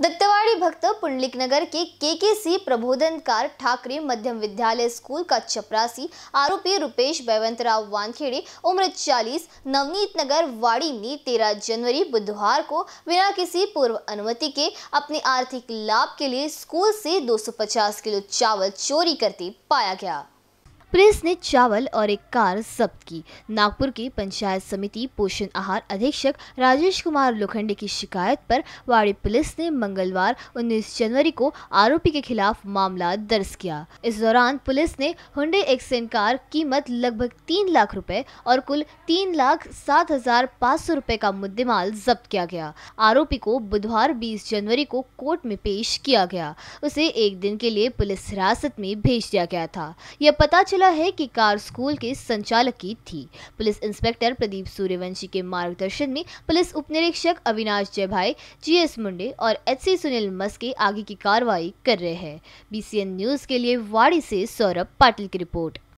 दत्तवाड़ी भक्त पुंडलिक नगर के केकेसी प्रबोधनकार ठाकरे मध्यम विद्यालय स्कूल का चपरासी आरोपी रुपेश बैवंतराव वानखेड़े उम्र 40 नवनीत नगर वाड़ी ने तेरह जनवरी बुधवार को बिना किसी पूर्व अनुमति के अपने आर्थिक लाभ के लिए स्कूल से 250 किलो चावल चोरी करते पाया गया पुलिस ने चावल और एक कार जब्त की नागपुर के पंचायत समिति पोषण आहार अधीक्षक राजेश कुमार लोखंडे की शिकायत पर वाड़ी पुलिस ने मंगलवार 19 जनवरी को आरोपी के खिलाफ मामला दर्ज किया इस दौरान पुलिस ने हुडे एक्सेन कार कीमत लगभग तीन लाख रुपए और कुल तीन लाख सात हजार पाँच सौ रुपए का मुद्देमाल जब्त किया गया आरोपी को बुधवार बीस जनवरी को कोर्ट में पेश किया गया उसे एक दिन के लिए पुलिस हिरासत में भेज दिया गया था यह पता चला है कि कार स्कूल के संचालक की थी पुलिस इंस्पेक्टर प्रदीप सूर्यवंशी के मार्गदर्शन में पुलिस उपनिरीक्षक अविनाश जयभाई जीएस मुंडे और एचसी सुनील मस्के आगे की कार्रवाई कर रहे हैं बीसीएन न्यूज के लिए वाड़ी से सौरभ पाटिल की रिपोर्ट